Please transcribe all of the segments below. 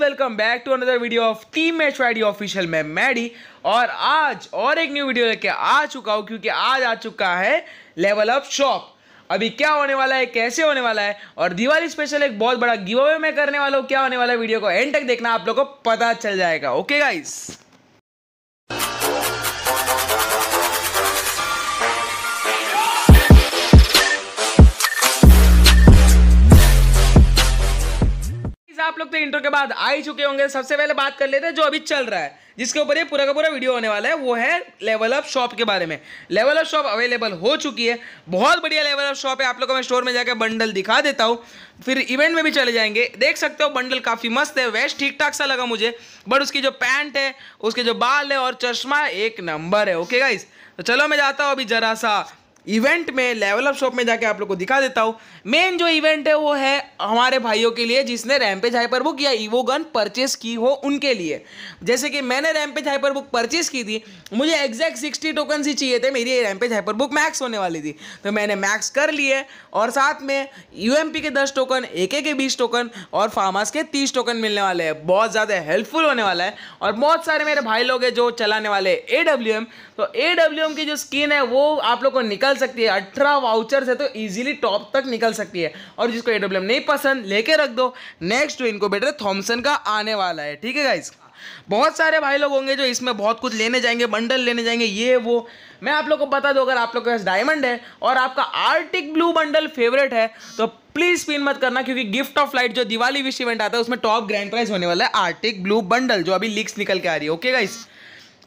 welcome back to another video of team match YD official में Maddy और आज और एक न्यू वीडियो लेके आ चुका हूँ क्योंकि आज आ चुका है लेवल अप शॉप अभी क्या होने वाला है कैसे होने वाला है और दिवाली स्पेशल एक बहुत बड़ा गिव अवे मैं करने वाला हूँ क्या होने वाला है वीडियो को एंड तक देखना आप लोग को पता चल जाएगा ओके गाइस आप लोग तो इंटर के बाद आ ही चुके होंगे सबसे पहले बात कर लेते हैं जो अभी चल रहा है जिसके ऊपर ये पूरा का पूरा वीडियो होने वाला है वो है लेवल ऑफ शॉप के बारे में लेवल ऑफ शॉप अवेलेबल हो चुकी है बहुत बढ़िया लेवल ऑफ शॉप है आप लोग को मैं स्टोर में जाकर बंडल दिखा देता हूँ फिर इवेंट में भी चले जाएंगे देख सकते हो बंडल काफ़ी मस्त है वेस्ट ठीक ठाक सा लगा मुझे बट उसकी जो पैंट है उसके जो बाल है और चश्मा एक नंबर है ओके गाइस तो चलो मैं जाता हूँ अभी ज़रा सा इवेंट में लेवल अप शॉप में जाके आप लोग को दिखा देता हूँ मेन जो इवेंट है वो है हमारे भाइयों के लिए जिसने रैमपेज हाइपर बुक या ईवो गन परचेस की हो उनके लिए जैसे कि मैंने रैमपेज हाइपर बुक परचेस की थी मुझे एग्जैक्ट सिक्सटी टोकन ही चाहिए थे मेरी रैमपेज हाइपर बुक मैक्स होने वाली थी तो मैंने मैक्स कर लिए और साथ में यू के दस टोकन ए के बीस टोकन और फार्मास के तीस टोकन मिलने वाले हैं बहुत ज़्यादा हेल्पफुल होने वाला है और बहुत सारे मेरे भाई लोग हैं जो चलाने वाले ए तो ए की जो स्किन है वो आप लोग को निकल निकल सकती है अठारह वाउचर से तो इजीली टॉप तक निकल सकती है और जिसको ए डब्ल्यू एम नहीं पसंद लेके रख दो नेक्स्ट इनको बेटर थॉमसन का आने वाला है ठीक है गाइज़ बहुत सारे भाई लोग होंगे जो इसमें बहुत कुछ लेने जाएंगे बंडल लेने जाएंगे ये वो मैं आप लोग को बता दूँ अगर आप लोग के पास डायमंड है और आपका आर्टिक ब्लू बंडल फेवरेट है तो प्लीज़ पिन मत करना क्योंकि गिफ्ट ऑफ लाइट जो दिवाली विश इवेंट आता है उसमें टॉप ग्रैंड प्राइज होने वाला है आर्टिक ब्लू बंडल जो अभी लीक्स निकल के आ रही है ओके गाइस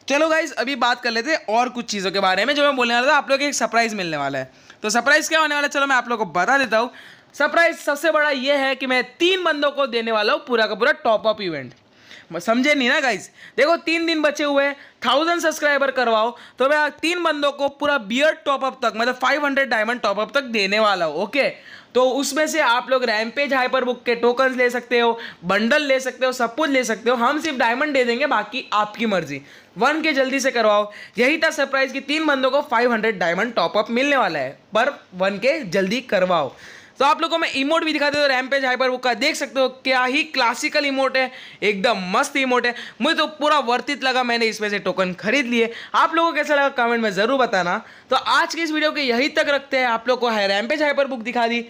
चलो गाइज अभी बात कर लेते हैं और कुछ चीज़ों के बारे में जो मैं बोलने वाला था आप लोग एक सरप्राइज़ मिलने वाला है तो सरप्राइज़ क्या होने वाला है चलो मैं आप लोग को बता देता हूँ सरप्राइज़ सबसे बड़ा ये है कि मैं तीन बंदों को देने वाला हूँ पूरा का पूरा टॉप अप इवेंट समझे नहीं ना गाइज देखो तीन दिन बचे हुए थाउजेंड सब्सक्राइबर करवाओ तो मैं तीन बंदों को पूरा बियर टॉपअप तक मतलब फाइव हंड्रेड डायमंड टॉपअप तक देने वाला हूँ ओके तो उसमें से आप लोग रैमपेज हाइपर बुक के टोकन ले सकते हो बंडल ले सकते हो सब कुछ ले सकते हो हम सिर्फ डायमंड दे देंगे बाकी आपकी मर्जी वन के जल्दी से करवाओ यही था सरप्राइज कि तीन बंदों को 500 डायमंड टॉपअप मिलने वाला है पर वन के जल्दी करवाओ तो आप लोगों को मैं इमोट भी दिखाते तो रैमपेज हाइपर बुक का देख सकते हो क्या ही क्लासिकल इमोट है एकदम मस्त इमोट है मुझे तो पूरा वर्तित लगा मैंने इसमें से टोकन खरीद लिए आप लोगों को कैसा लगा कमेंट में ज़रूर बताना तो आज की इस वीडियो के यही तक रखते हैं आप लोग को है रैमपेज हाइपर बुक दिखा दी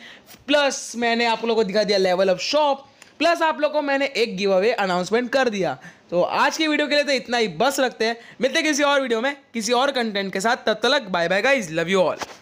प्लस मैंने आप लोग को दिखा दिया लेवल ऑफ शॉप प्लस आप लोग को मैंने एक गिव अवे अनाउंसमेंट कर दिया तो आज की वीडियो के लिए तो इतना ही बस रखते हैं मिलते किसी और वीडियो में किसी और कंटेंट के साथ तब तक bye bye guys love you all